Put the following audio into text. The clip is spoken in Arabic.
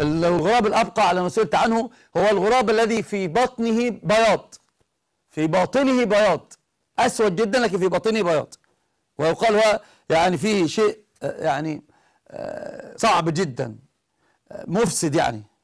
الغراب الأبقع على ما سئلت عنه هو الغراب الذي في بطنه بياض في باطنه بياض أسود جدا لكن في باطنه بياض ويقال هو يعني فيه شيء آه، يعني آه، صعب جدا آه، مفسد يعني